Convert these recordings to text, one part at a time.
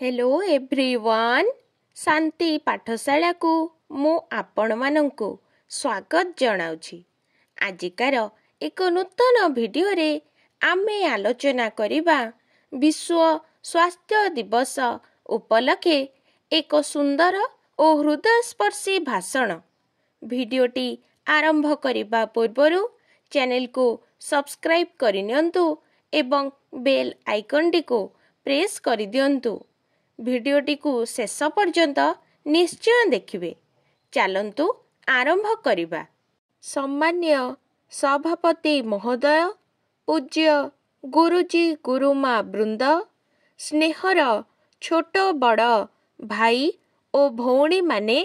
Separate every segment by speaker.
Speaker 1: hello everyone ଶାନ୍ତି ପାଠଶାଳାକୁ ମୁଁ ଆପଣମାନଙ୍କୁ ସ୍ୱାଗତ ଜଣାଉଛି ଆଜିକାର ଏକ ନୂତନ ଭିଡ଼ିଓରେ ଆମେ ଆଲୋଚନା କରିବା ବିଶ୍ୱ ସ୍ୱାସ୍ଥ୍ୟ ଦିବସ ଉପଲକ୍ଷେ ଏକ ସୁନ୍ଦର ଓ ହୃଦୟସ୍ପର୍ଶୀ ଭାଷଣ ଭିଡ଼ିଓଟି ଆରମ୍ଭ କରିବା ପୂର୍ବରୁ ଚ୍ୟାନେଲକୁ ସବସ୍କ୍ରାଇବ୍ କରିନିଅନ୍ତୁ ଏବଂ ବେଲ୍ ଆଇକନ୍ଟିକୁ ପ୍ରେସ୍ କରିଦିଅନ୍ତୁ ଭିଡ଼ିଓଟିକୁ ଶେଷ ପର୍ଯ୍ୟନ୍ତ ନିଶ୍ଚୟ ଦେଖିବେ ଚାଲନ୍ତୁ ଆରମ୍ଭ କରିବା ସମ୍ମାନୀୟ ସଭାପତି ମହୋଦୟ ପୂଜ୍ୟ ଗୁରୁଜୀ ଗୁରୁମା ବୃନ୍ଦ ସ୍ନେହର ଛୋଟ ବଡ଼ ଭାଇ ଓ ଭଉଣୀମାନେ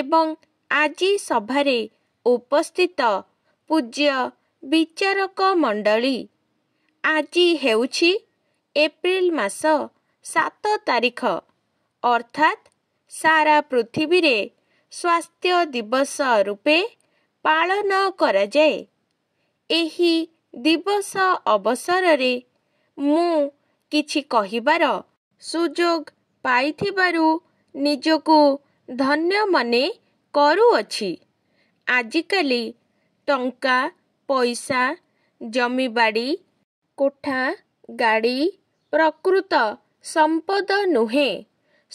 Speaker 1: ଏବଂ ଆଜି ସଭାରେ ଉପସ୍ଥିତ ପୂଜ୍ୟ ବିଚାରକ ମଣ୍ଡଳୀ ଆଜି ହେଉଛି ଏପ୍ରିଲ ମାସ ସାତ ତାରିଖ ଅର୍ଥାତ୍ ସାରା ପୃଥିବୀରେ ସ୍ୱାସ୍ଥ୍ୟ ଦିବସ ରୂପେ ପାଳନ କରାଯାଏ ଏହି ଦିବସ ଅବସରରେ ମୁଁ କିଛି କହିବାର ସୁଯୋଗ ପାଇଥିବାରୁ ନିଜକୁ ଧନ୍ୟ ମନେ କରୁଅଛି ଆଜିକାଲି ଟଙ୍କା ପଇସା ଜମିବାଡ଼ି କୋଠା ଗାଡ଼ି ପ୍ରକୃତ ସମ୍ପଦ ନୁହେଁ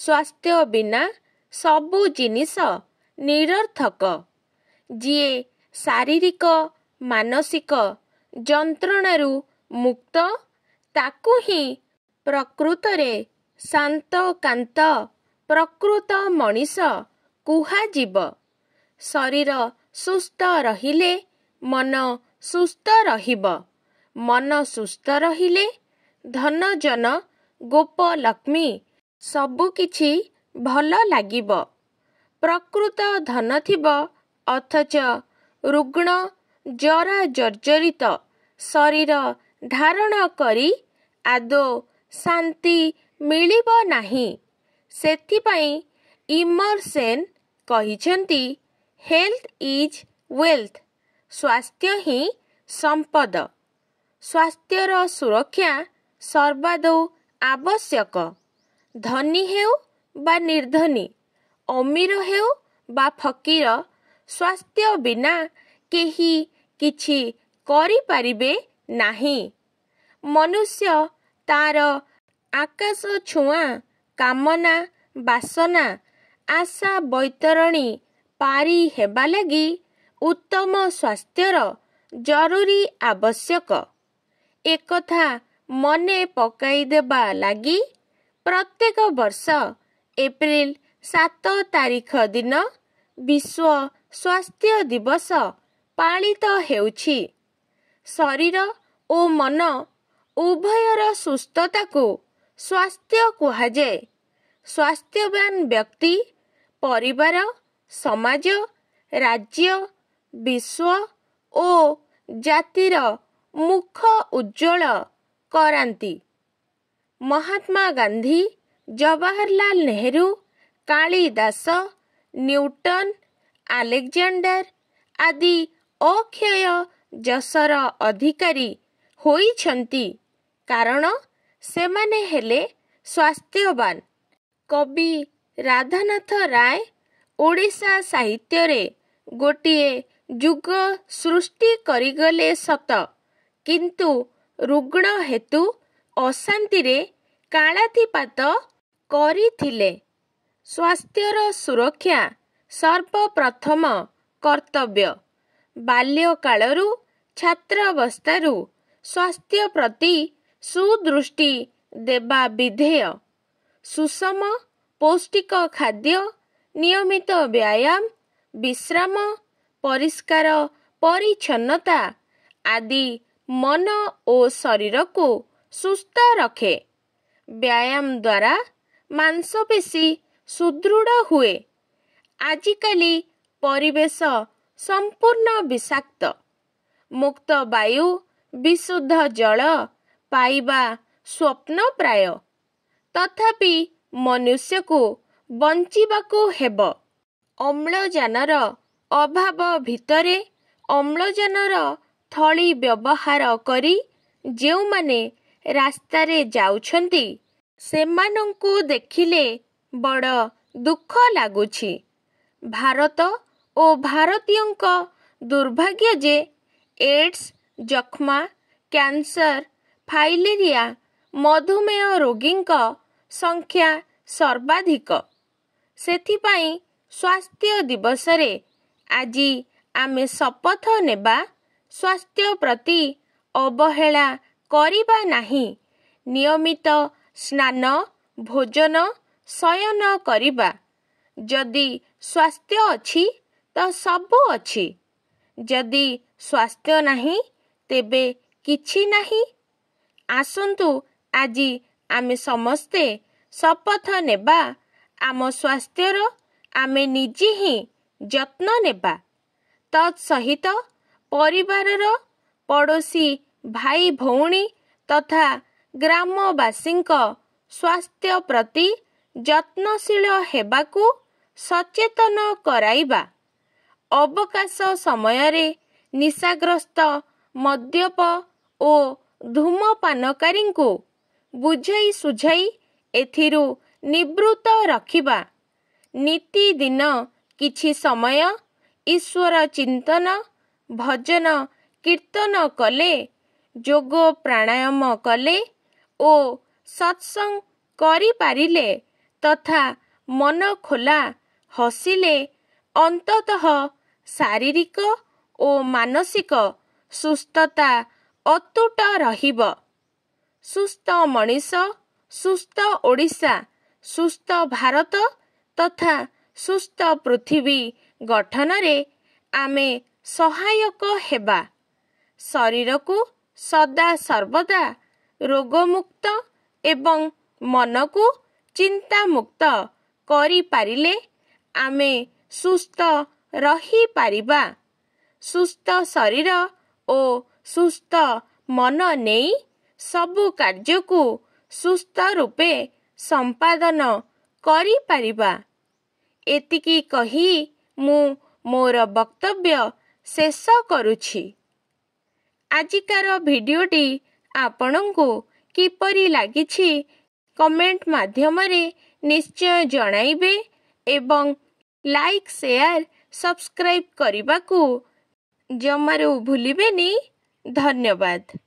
Speaker 1: ସ୍ୱାସ୍ଥ୍ୟ ବିନା ସବୁ ଜିନିଷ ନିରର୍ଥକ ଯିଏ ଶାରୀରିକ ମାନସିକ ଯନ୍ତ୍ରଣାରୁ ମୁକ୍ତ ତାକୁ ହିଁ ପ୍ରକୃତରେ ଶାନ୍ତକାନ୍ତ ପ୍ରକୃତ ମଣିଷ କୁହାଯିବ ଶରୀର ସୁସ୍ଥ ରହିଲେ ମନ ସୁସ୍ଥ ରହିବ ମନ ସୁସ୍ଥ ରହିଲେ ଧନଜନ गोप सबु किछि भल लाग प्रकृत धन थियो अथच रुग्ण जरा जर्जरित शरीर धारण मिलिब आदौ शान्ति मिलब इमरसेन हेल्थ इज वेल्थ स्वास्थ्य हि सम्पद स्वास्थ्य र सुरक्षा सर्वदा ଆବଶ୍ୟକ ଧନୀ ହେଉ ବା ନିର୍ଧନୀ ଅମୀର ହେଉ ବା ଫକୀର ସ୍ୱାସ୍ଥ୍ୟ ବିନା କେହି କିଛି କରିପାରିବେ ନାହିଁ ମନୁଷ୍ୟ ତା'ର ଆକାଶ ଛୁଆଁ କାମନା ବାସନା ଆଶା ବୈତରଣୀ ପାରି ହେବା ଲାଗି ଉତ୍ତମ ସ୍ୱାସ୍ଥ୍ୟର ଜରୁରୀ ଆବଶ୍ୟକ ଏକଥା ମନେ ପକାଇଦେବା ଲାଗି ପ୍ରତ୍ୟେକ ବର୍ଷ ଏପ୍ରିଲ ସାତ ତାରିଖ ଦିନ ବିଶ୍ୱ ସ୍ୱାସ୍ଥ୍ୟ ଦିବସ ପାଳିତ ହେଉଛି ଶରୀର ଓ ମନ ଉଭୟର ସୁସ୍ଥତାକୁ ସ୍ୱାସ୍ଥ୍ୟ କୁହାଯାଏ ସ୍ୱାସ୍ଥ୍ୟବାନ ବ୍ୟକ୍ତି ପରିବାର ସମାଜ ରାଜ୍ୟ ବିଶ୍ୱ ଓ ଜାତିର ମୁଖ ଉଜ୍ଜଳ करान्ति, महात्मा न्धी जवाहरलाल नेहरू कालिदास न्यूटन आलेक्जाण्डर आदि अक्षय जसर अधिक कारण हेले स्वास्थ्यवान कवि राधानाथ राय ओडा साहित्यरे गोटिए जुग सृष्टि करिगले सत किन्तु ରୁଗ୍ଣ ହେତୁ ଅଶାନ୍ତିରେ କାଳାତିପାତ କରିଥିଲେ ସ୍ୱାସ୍ଥ୍ୟର ସୁରକ୍ଷା ସର୍ବପ୍ରଥମ କର୍ତ୍ତବ୍ୟ ବାଲ୍ୟ କାଳରୁ ଛାତ୍ରାବସ୍ଥାରୁ ସ୍ୱାସ୍ଥ୍ୟ ପ୍ରତି ସୁଦୃଷ୍ଟି ଦେବା ବିଧେୟ ସୁଷମ ପୌଷ୍ଟିକ ଖାଦ୍ୟ ନିୟମିତ ବ୍ୟାୟାମ ବିଶ୍ରାମ ପରିଷ୍କାର ପରିଚ୍ଛନ୍ନତା ଆଦି ମନ ଓ ଶରୀରକୁ ସୁସ୍ଥ ରଖେ ବ୍ୟାୟାମ ଦ୍ୱାରା ମାଂସପେଶୀ ସୁଦୃଢ଼ ହୁଏ ଆଜିକାଲି ପରିବେଶ ସମ୍ପୂର୍ଣ୍ଣ ବିଷାକ୍ତ ମୁକ୍ତ ବାୟୁ ବିଶୁଦ୍ଧ ଜଳ ପାଇବା ସ୍ୱପ୍ନ ପ୍ରାୟ ତଥାପି ମନୁଷ୍ୟକୁ ବଞ୍ଚିବାକୁ ହେବ ଅମ୍ଳଜାନର ଅଭାବ ଭିତରେ ଅମ୍ଳଜାନର ସ୍ଥଳୀ ବ୍ୟବହାର କରି ଯେଉଁମାନେ ରାସ୍ତାରେ ଯାଉଛନ୍ତି ସେମାନଙ୍କୁ ଦେଖିଲେ ବଡ଼ ଦୁଃଖ ଲାଗୁଛି ଭାରତ ଓ ଭାରତୀୟଙ୍କ ଦୁର୍ଭାଗ୍ୟ ଯେ ଏଡ୍ସ ଯକ୍ଷ୍ମା କ୍ୟାନ୍ସର ଫାଇଲେରିଆ ମଧୁମେହ ରୋଗୀଙ୍କ ସଂଖ୍ୟା ସର୍ବାଧିକ ସେଥିପାଇଁ ସ୍ୱାସ୍ଥ୍ୟ ଦିବସରେ ଆଜି ଆମେ ଶପଥ ନେବା ସ୍ୱାସ୍ଥ୍ୟ ପ୍ରତି ଅବହେଳା କରିବା ନାହିଁ ନିୟମିତ ସ୍ନାନ ଭୋଜନ ଶୟନ କରିବା ଯଦି ସ୍ୱାସ୍ଥ୍ୟ ଅଛି ତ ସବୁ ଅଛି ଯଦି ସ୍ୱାସ୍ଥ୍ୟ ନାହିଁ ତେବେ କିଛି ନାହିଁ ଆସନ୍ତୁ ଆଜି ଆମେ ସମସ୍ତେ ଶପଥ ନେବା ଆମ ସ୍ୱାସ୍ଥ୍ୟର ଆମେ ନିଜେ ହିଁ ଯତ୍ନ ନେବା ତତ୍ସହିତ ପରିବାରର ପଡ଼ୋଶୀ ଭାଇ ଭଉଣୀ ତଥା ଗ୍ରାମବାସୀଙ୍କ ସ୍ୱାସ୍ଥ୍ୟ ପ୍ରତି ଯତ୍ନଶୀଳ ହେବାକୁ ସଚେତନ କରାଇବା ଅବକାଶ ସମୟରେ ନିଶାଗ୍ରସ୍ତ ମଦ୍ୟପ ଓ ଧୂମପାନକାରୀଙ୍କୁ ବୁଝାଇ ସୁଝାଇ ଏଥିରୁ ନିବୃତ୍ତ ରଖିବା ନୀତିଦିନ କିଛି ସମୟ ଈଶ୍ୱର ଚିନ୍ତନ ଭଜନ କୀର୍ତ୍ତନ କଲେ ଯୋଗ ପ୍ରାଣାୟାମ କଲେ ଓ ସତ୍ସଙ୍ଗ କରିପାରିଲେ ତଥା ମନ ଖୋଲା ହସିଲେ ଅନ୍ତତଃ ଶାରୀରିକ ଓ ମାନସିକ ସୁସ୍ଥତା ଅତୁଟ ରହିବ ସୁସ୍ଥ ମଣିଷ ସୁସ୍ଥ ଓଡ଼ିଶା ସୁସ୍ଥ ଭାରତ ତଥା ସୁସ୍ଥ ପୃଥିବୀ ଗଠନରେ ଆମେ ସହାୟକ ହେବା ଶରୀରକୁ ସଦାସର୍ବଦା ରୋଗମୁକ୍ତ ଏବଂ ମନକୁ ଚିନ୍ତାମୁକ୍ତ କରିପାରିଲେ ଆମେ ସୁସ୍ଥ ରହିପାରିବା ସୁସ୍ଥ ଶରୀର ଓ ସୁସ୍ଥ ମନ ନେଇ ସବୁ କାର୍ଯ୍ୟକୁ ସୁସ୍ଥ ରୂପେ ସମ୍ପାଦନ କରିପାରିବା ଏତିକି କହି ମୁଁ ମୋର ବକ୍ତବ୍ୟ ଶେଷ କରୁଛି ଆଜିକାର ଭିଡ଼ିଓଟି ଆପଣଙ୍କୁ କିପରି ଲାଗିଛି କମେଣ୍ଟ ମାଧ୍ୟମରେ ନିଶ୍ଚୟ ଜଣାଇବେ ଏବଂ ଲାଇକ୍ ସେୟାର୍ ସବସ୍କ୍ରାଇବ୍ କରିବାକୁ ଜମାରୁ ଭୁଲିବେନି ଧନ୍ୟବାଦ